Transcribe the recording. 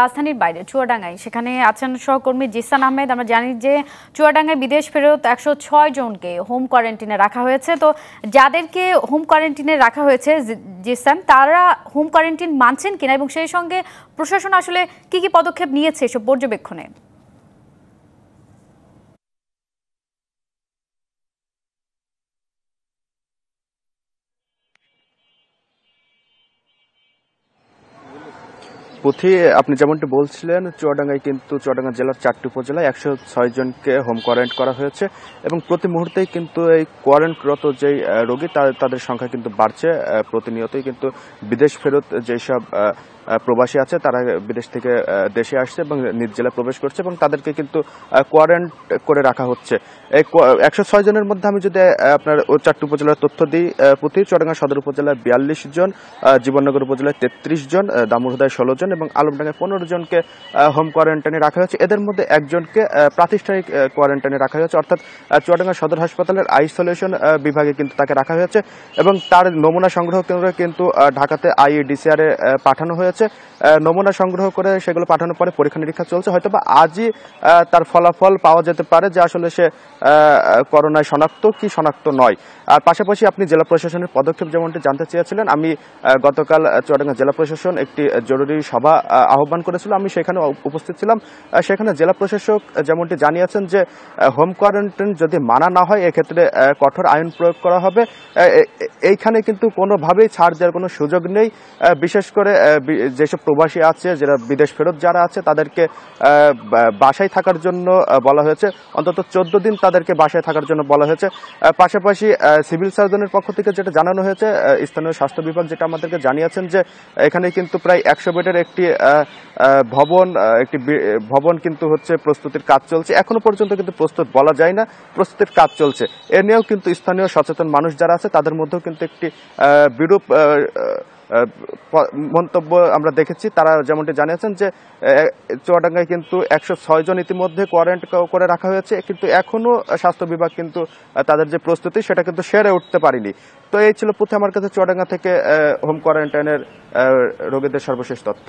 রাজধানীর বাইরে চুয়াডাঙ্গায় সেখানে আছেন সহকর্মী জিসান আহমেদ আমরা জানি যে চুয়াডাঙ্গায় বিদেশ ফেরত একশো ছয় জনকে হোম কোয়ারেন্টিনে রাখা হয়েছে তো যাদেরকে হোম কোয়ারেন্টিনে রাখা হয়েছে জিসান তারা হোম কোয়ারেন্টিন মানছেন কিনা এবং সেই সঙ্গে প্রশাসন আসলে কি কি পদক্ষেপ নিয়েছে এসব পর্যবেক্ষণে পুঁথি আপনি যেমনটি বলছিলেন চুয়াডাঙ্গায় কিন্তু চুয়াডাঙ্গা জেলার চারটি উপজেলায় একশো ছয় জনকে হোম কোয়ারেন্ট করা হয়েছে এবং প্রতি মুহূর্তেই কিন্তু এই কোয়ারেন্টরত যে রোগী তাদের সংখ্যা কিন্তু বাড়ছে প্রতিনিয়তই কিন্তু বিদেশ ফেরত যেসব প্রবাসী আছে তারা বিদেশ থেকে দেশে আসছে এবং নিজ জেলায় প্রবেশ করছে এবং তাদেরকে কিন্তু কোয়ারেন্ট করে রাখা হচ্ছে একশো ছয় জনের মধ্যে আমি যদি আপনার চারটি উপজেলার তথ্য দিই প্রতি চট্টগ্রাম সদর উপজেলায় বিয়াল্লিশ জন জীবননগর উপজেলায় তেত্রিশ জন দামুরহদায় ষোলো জন এবং আলমডাঙ্গায় পনেরো জনকে হোম কোয়ারেন্টাইনে রাখা হয়েছে এদের মধ্যে একজনকে প্রাতিষ্ঠানিক কোয়ারেন্টাইনে রাখা হয়েছে অর্থাৎ চুয়াডাঙ্গা সদর হাসপাতালের আইসোলেশন বিভাগে কিন্তু তাকে রাখা হয়েছে এবং তার নমুনা সংগ্রহ কেন্দ্র কিন্তু ঢাকাতে আইইডিসিআর এ পাঠানো হয়েছে নমুনা সংগ্রহ করে সেগুলো পাঠানোর পরে পরীক্ষা নিরীক্ষা চলছে হয়তো বা আজই তার ফলাফল পাওয়া যেতে পারে যে আসলে সে করোনায় শনাক্ত কি শনাক্ত নয় আর পাশাপাশি আপনি জেলা প্রশাসনের পদক্ষেপ যেমনটি জানতে চেয়েছিলেন আমি গতকাল চুয়াডাঙ্গা জেলা প্রশাসন একটি জরুরি সভা সভা আহ্বান করেছিল আমি সেখানে উপস্থিত ছিলাম সেখানে জেলা প্রশাসক যেমনটি জানিয়েছেন যে হোম কোয়ারেন্টাইন যদি মানা না হয় এক্ষেত্রে কঠোর আইন প্রয়োগ করা হবে এইখানে কিন্তু কোনোভাবেই ছাড় দেওয়ার কোনো সুযোগ নেই বিশেষ করে যেসব প্রবাসী আছে যারা বিদেশ ফেরত যারা আছে তাদেরকে বাসায় থাকার জন্য বলা হয়েছে অন্তত চোদ্দ দিন তাদেরকে বাসায় থাকার জন্য বলা হয়েছে পাশাপাশি সিভিল সার্জনের পক্ষ থেকে যেটা জানানো হয়েছে স্থানীয় স্বাস্থ্য বিভাগ যেটা আমাদেরকে জানিয়েছেন যে এখানে কিন্তু প্রায় একশো বেডের একটি ভবন একটি ভবন কিন্তু হচ্ছে প্রস্তুতির কাজ চলছে এখনো পর্যন্ত কিন্তু প্রস্তুত বলা যায় না প্রস্তুতির কাজ চলছে এ নিয়েও কিন্তু স্থানীয় সচেতন মানুষ যারা আছে তাদের মধ্যেও কিন্তু একটি বিরূপ মন্তব্য আমরা দেখেছি তারা যেমনটি জানিয়েছেন যে চুয়াডাঙ্গায় কিন্তু একশো ছয় জন ইতিমধ্যে কোয়ারেন্ট করে রাখা হয়েছে কিন্তু এখনও স্বাস্থ্য বিভাগ কিন্তু তাদের যে প্রস্তুতি সেটা কিন্তু সেরে উঠতে পারেনি তো এই ছিল প্রথমে আমার কাছে চুয়াডাঙ্গা থেকে হোম কোয়ারেন্টাইনের রোগীদের সর্বশেষ তথ্য